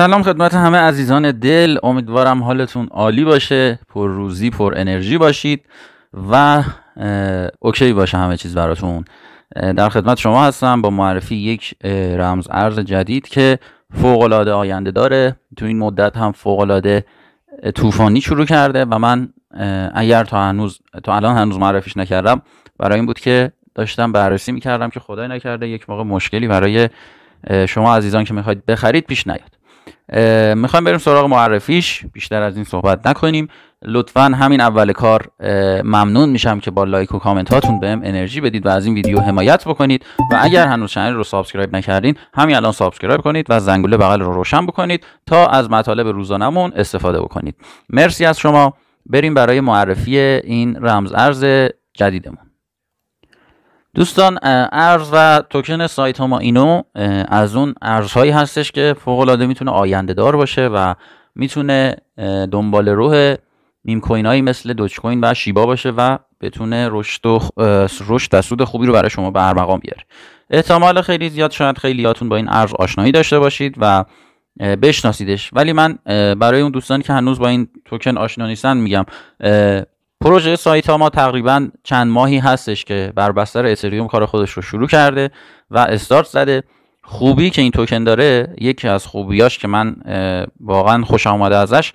سلام خدمت همه عزیزان دل امیدوارم حالتون عالی باشه پر روزی پر انرژی باشید و اوکی باشه همه چیز براتون در خدمت شما هستم با معرفی یک رمز ارز جدید که فوق العاده آینده داره تو این مدت هم فوق العاده طوفانی شروع کرده و من اگر تا هنوز تا الان هنوز معرفیش نکردم برای این بود که داشتم بررسی میکردم که خدای نکرده یک موقع مشکلی برای شما عزیزان که میخواید بخرید پیش نیاد میخوایم بریم سراغ معرفیش بیشتر از این صحبت نکنیم لطفا همین اول کار ممنون میشم که با لایک و کامنت هاتون بهم انرژی بدید و از این ویدیو حمایت بکنید و اگر هنوز چنل رو سابسکرایب نکردین همین الان سابسکرایب کنید و زنگوله بغل رو روشن بکنید تا از مطالب روزانمون استفاده بکنید مرسی از شما بریم برای معرفی این رمز ارز جدیدمون دوستان ارز و توکن سایت ما اینو از اون ارزهایی هستش که فوق العاده میتونه آینده دار باشه و میتونه دنبال روح میم کوین هایی مثل دوچ کوین و شیبا باشه و بتونه رشد و رشد و سود خوبی رو برای شما به ارمغان بیاره احتمال خیلی زیاد شاید خیلیاتون با این ارز آشنایی داشته باشید و بشناسیدش ولی من برای اون دوستانی که هنوز با این توکن آشنا نیستن میگم پروژه سایت ما تقریبا چند ماهی هستش که بر بستر اتریوم کار خودش رو شروع کرده و استارت زده خوبی که این توکن داره یکی از خوبیاش که من واقعا خوش آمده ازش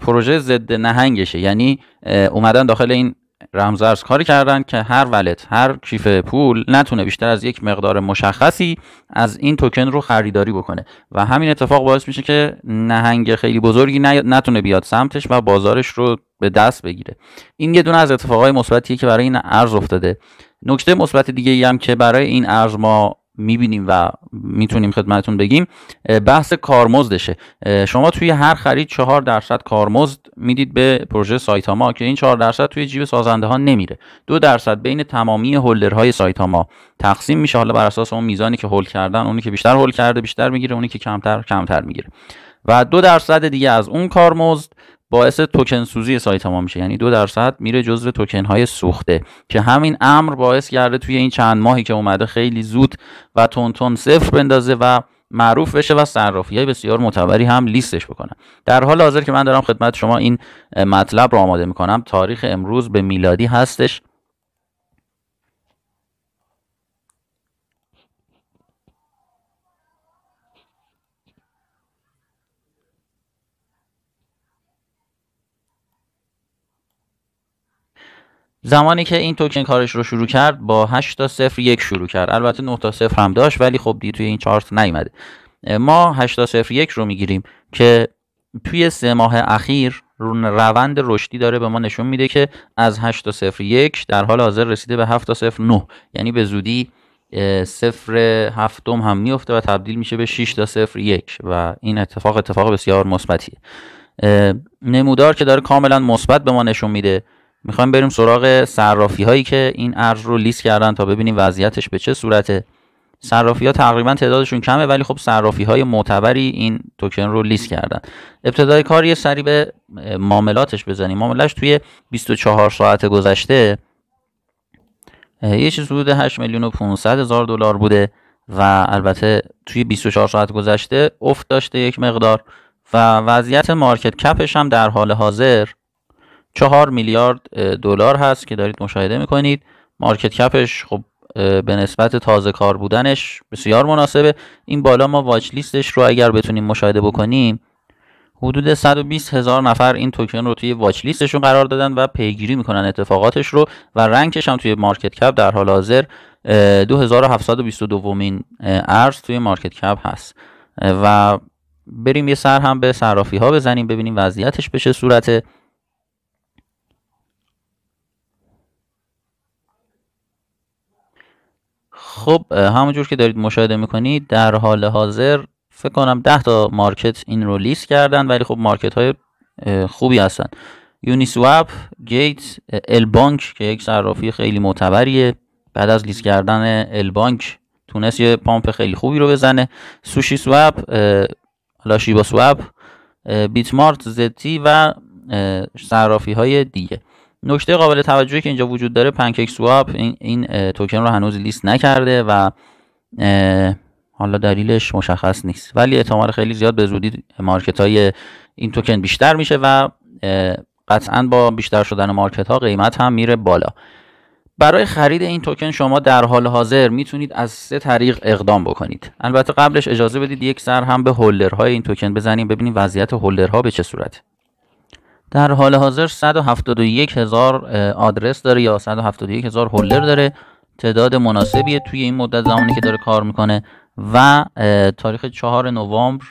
پروژه ضد نهنگشه یعنی اومدن داخل این رمزارز کاری کردن که هر ولت هر کیف پول نتونه بیشتر از یک مقدار مشخصی از این توکن رو خریداری بکنه و همین اتفاق باعث میشه که نهنگ خیلی بزرگی نتونه بیاد سمتش و بازارش رو به دست بگیره این یه دونه از اتفاقهای مثبتیه که برای این ارز افتاده نکته مثبت دیگه ای هم که برای این ارز ما میبینیم و میتونیم خدمتون بگیم بحث کارمزدشه شما توی هر خرید چهار درصد کارمزد میدید به پروژه سایتاما که این چهار درصد توی جیب سازنده ها نمیره دو درصد بین تمامی هولدرهای سایتاما تقسیم میشه حالا بر اساس اون میزانی که هول کردن اونی که بیشتر هول کرده بیشتر میگیره اونی که کمتر کمتر میگیره و دو درصد دیگه از اون کارمزد باعث توکن سوزی سایت ما میشه یعنی دو درصد میره جزو توکن های سوخته که همین امر باعث کرده توی این چند ماهی که اومده خیلی زود و تون تون صفر بندازه و معروف بشه و صرافی های بسیار معتبری هم لیستش بکنه در حال حاضر که من دارم خدمت شما این مطلب رو آماده میکنم تاریخ امروز به میلادی هستش زمانی که این توکن کارش رو شروع کرد با 8 تا 0 1 شروع کرد البته 9 تا 0 هم داشت ولی خب دیگه توی این چارت نیومده ما 8 تا 0 1 رو میگیریم که توی سه ماه اخیر روند رشدی داره به ما نشون میده که از 8 تا 0 1 در حال حاضر رسیده به 7 تا 0 9 یعنی به زودی صفر هفتم هم میفته و تبدیل میشه به 6 تا 0 1 و این اتفاق اتفاق بسیار مثبتیه نمودار که داره کاملا مثبت به ما نشون میده میخوایم بریم سراغ صرافی هایی که این ارز رو لیست کردن تا ببینیم وضعیتش به چه صورته صرافی ها تقریبا تعدادشون کمه ولی خب صرافی های معتبری این توکن رو لیست کردن ابتدای کار یه سری به معاملاتش بزنیم معاملش توی 24 ساعت گذشته یه چیز حدود 8 میلیون و 500 هزار دلار بوده و البته توی 24 ساعت گذشته افت داشته یک مقدار و وضعیت مارکت کپش هم در حال حاضر چهار میلیارد دلار هست که دارید مشاهده میکنید مارکت کپش خب به نسبت تازه کار بودنش بسیار مناسبه این بالا ما واچ لیستش رو اگر بتونیم مشاهده بکنیم حدود 120 هزار نفر این توکن رو توی واچ لیستشون قرار دادن و پیگیری میکنن اتفاقاتش رو و رنکش هم توی مارکت کپ در حال حاضر 2722 مین ارز توی مارکت کپ هست و بریم یه سر هم به صرافی ها بزنیم ببینیم وضعیتش به چه صورته خب همونجور که دارید مشاهده میکنید در حال حاضر فکر کنم 10 تا مارکت این رو لیست کردن ولی خب مارکت های خوبی هستن یونی سواب، گیت، بانک که یک صرافی خیلی معتبریه بعد از لیست کردن البانک تونست یه پامپ خیلی خوبی رو بزنه سوشی سواب، لاشیبا سواب، بیتمارت، زتی و صرافی های دیگه نکته قابل توجهی که اینجا وجود داره پنکیک سواب این, این توکن رو هنوز لیست نکرده و حالا دلیلش مشخص نیست ولی احتمال خیلی زیاد به زودی مارکت های این توکن بیشتر میشه و قطعا با بیشتر شدن مارکت ها قیمت هم میره بالا برای خرید این توکن شما در حال حاضر میتونید از سه طریق اقدام بکنید البته قبلش اجازه بدید یک سر هم به هولدرهای این توکن بزنیم ببینیم وضعیت هولدرها به چه صورته در حال حاضر 171 هزار آدرس داره یا 171 هزار هولدر داره تعداد مناسبیه توی این مدت زمانی که داره کار میکنه و تاریخ 4 نوامبر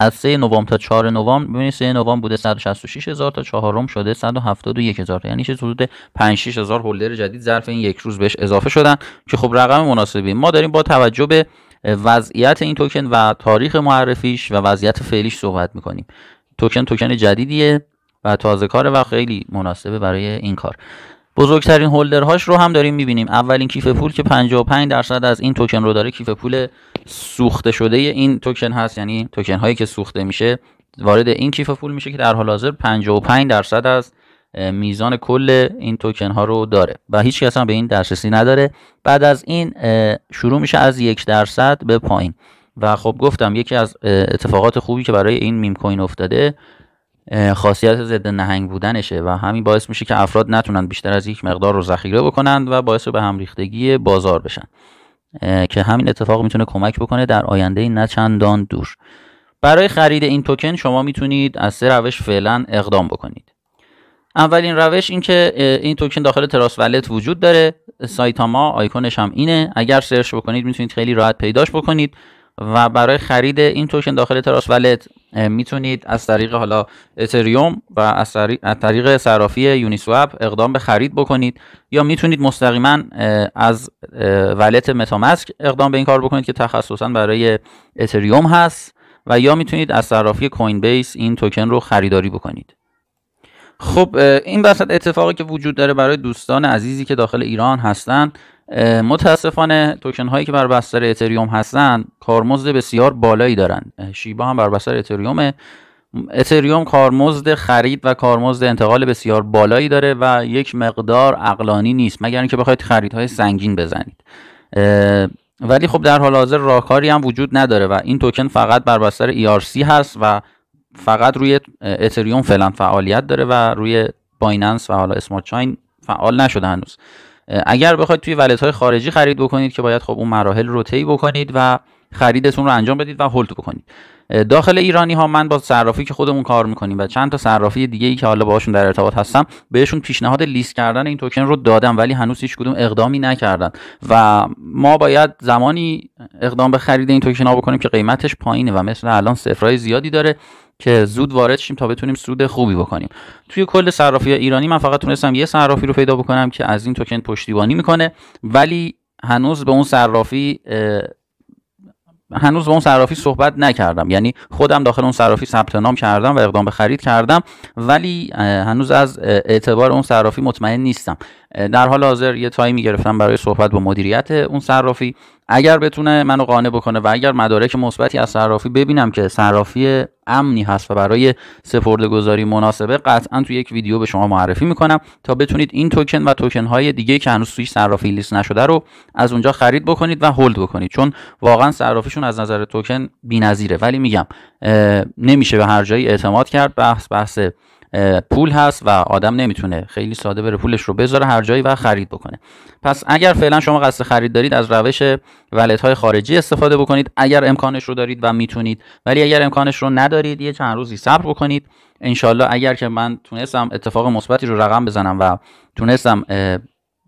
از 3 نوامبر تا 4 نوامبر ببینید 3 نوامبر بوده 166 هزار تا 4 شده 171 هزار یعنی چه حدود 5 هزار هولدر جدید ظرف این یک روز بهش اضافه شدن که خب رقم مناسبی ما داریم با توجه به وضعیت این توکن و تاریخ معرفیش و وضعیت فعلیش صحبت میکنیم توکن توکن جدیدیه و تازه کار و خیلی مناسبه برای این کار بزرگترین هولدرهاش رو هم داریم میبینیم اولین کیف پول که 55 درصد از این توکن رو داره کیف پول سوخته شده این توکن هست یعنی توکن هایی که سوخته میشه وارد این کیف پول میشه که در حال حاضر 55 درصد از میزان کل این توکن ها رو داره و هیچ کس هم به این دسترسی نداره بعد از این شروع میشه از یک درصد به پایین و خب گفتم یکی از اتفاقات خوبی که برای این میم کوین افتاده خاصیت ضد نهنگ بودنشه و همین باعث میشه که افراد نتونن بیشتر از یک مقدار رو ذخیره بکنند و باعث به هم ریختگی بازار بشن که همین اتفاق میتونه کمک بکنه در آینده نه چندان دور برای خرید این توکن شما میتونید از سه روش فعلا اقدام بکنید اولین روش این که این توکن داخل تراس ولت وجود داره سایتاما آیکونش هم اینه اگر سرچ بکنید میتونید خیلی راحت پیداش بکنید و برای خرید این توکن داخل تراس ولت میتونید از طریق حالا اتریوم و از طریق, صرافی یونی صرافی اقدام به خرید بکنید یا میتونید مستقیما از ولت متامسک اقدام به این کار بکنید که تخصصا برای اتریوم هست و یا میتونید از صرافی کوین بیس این توکن رو خریداری بکنید خب این وسط اتفاقی که وجود داره برای دوستان عزیزی که داخل ایران هستن متاسفانه توکن هایی که بر بستر اتریوم هستن کارمزد بسیار بالایی دارند. شیبا هم بر بستر اتریومه اتریوم کارمزد خرید و کارمزد انتقال بسیار بالایی داره و یک مقدار اقلانی نیست مگر اینکه بخواید خریدهای سنگین بزنید ولی خب در حال حاضر راهکاری هم وجود نداره و این توکن فقط بر بستر ERC هست و فقط روی اتریوم فعلا فعالیت داره و روی بایننس و حالا اسمارت چاین فعال نشده هنوز اگر بخواید توی ولت های خارجی خرید بکنید که باید خب اون مراحل رو طی بکنید و خریدتون رو انجام بدید و هولد بکنید داخل ایرانی ها من با صرافی که خودمون کار میکنیم و چند تا صرافی دیگه ای که حالا باهاشون در ارتباط هستم بهشون پیشنهاد لیست کردن این توکن رو دادم ولی هنوز هیچ کدوم اقدامی نکردن و ما باید زمانی اقدام به خرید این توکن ها بکنیم که قیمتش پایینه و مثل الان صفرای زیادی داره که زود وارد شیم تا بتونیم سود خوبی بکنیم توی کل صرافی ایرانی من فقط تونستم یه صرافی رو پیدا بکنم که از این توکن پشتیبانی میکنه ولی هنوز به اون صرافی هنوز با اون صرافی صحبت نکردم یعنی خودم داخل اون صرافی ثبت نام کردم و اقدام به خرید کردم ولی هنوز از اعتبار اون صرافی مطمئن نیستم در حال حاضر یه تایمی گرفتم برای صحبت با مدیریت اون صرافی اگر بتونه منو قانع بکنه و اگر مدارک مثبتی از صرافی ببینم که صرافی امنی هست و برای سپرده گذاری مناسبه قطعا تو یک ویدیو به شما معرفی میکنم تا بتونید این توکن و توکن های دیگه که هنوز توی صرافی لیست نشده رو از اونجا خرید بکنید و هولد بکنید چون واقعا صرافیشون از نظر توکن بی‌نظیره ولی میگم نمیشه به هر جایی اعتماد کرد بحث بحث پول هست و آدم نمیتونه خیلی ساده بره پولش رو بذاره هر جایی و خرید بکنه پس اگر فعلا شما قصد خرید دارید از روش ولت های خارجی استفاده بکنید اگر امکانش رو دارید و میتونید ولی اگر امکانش رو ندارید یه چند روزی صبر بکنید انشالله اگر که من تونستم اتفاق مثبتی رو رقم بزنم و تونستم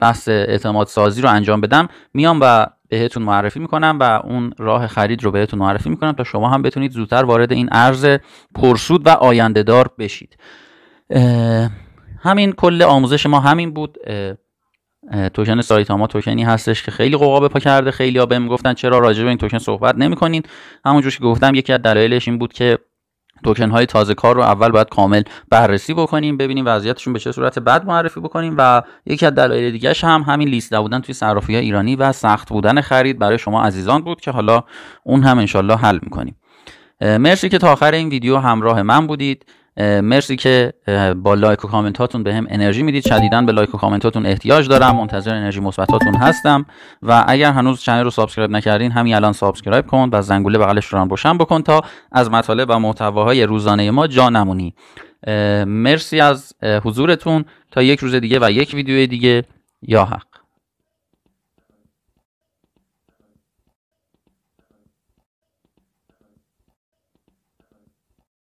بحث اعتماد سازی رو انجام بدم میام و بهتون معرفی میکنم و اون راه خرید رو بهتون معرفی میکنم تا شما هم بتونید زودتر وارد این ارز پرسود و آیندهدار بشید همین کل آموزش ما همین بود توشن سایتاما توکنی هستش که خیلی قوقا به پا کرده خیلی ها بهم گفتن چرا راجع به این توشن صحبت نمیکنین همونجور که گفتم یکی از دلایلش این بود که توکن های تازه کار رو اول باید کامل بررسی بکنیم ببینیم وضعیتشون به چه صورت بد معرفی بکنیم و یکی از دلایل دیگهش هم همین لیست بودن توی صرافی ایرانی و سخت بودن خرید برای شما عزیزان بود که حالا اون هم انشالله حل میکنیم مرسی که تا آخر این ویدیو همراه من بودید مرسی که با لایک و کامنت هاتون به هم انرژی میدید شدیدا به لایک و کامنت هاتون احتیاج دارم منتظر انرژی مثبت هستم و اگر هنوز چنل رو سابسکرایب نکردین همین الان سابسکرایب کن و زنگوله بغلش رو روشن بکن تا از مطالب و محتواهای روزانه ما جا نمونی مرسی از حضورتون تا یک روز دیگه و یک ویدیو دیگه یا حق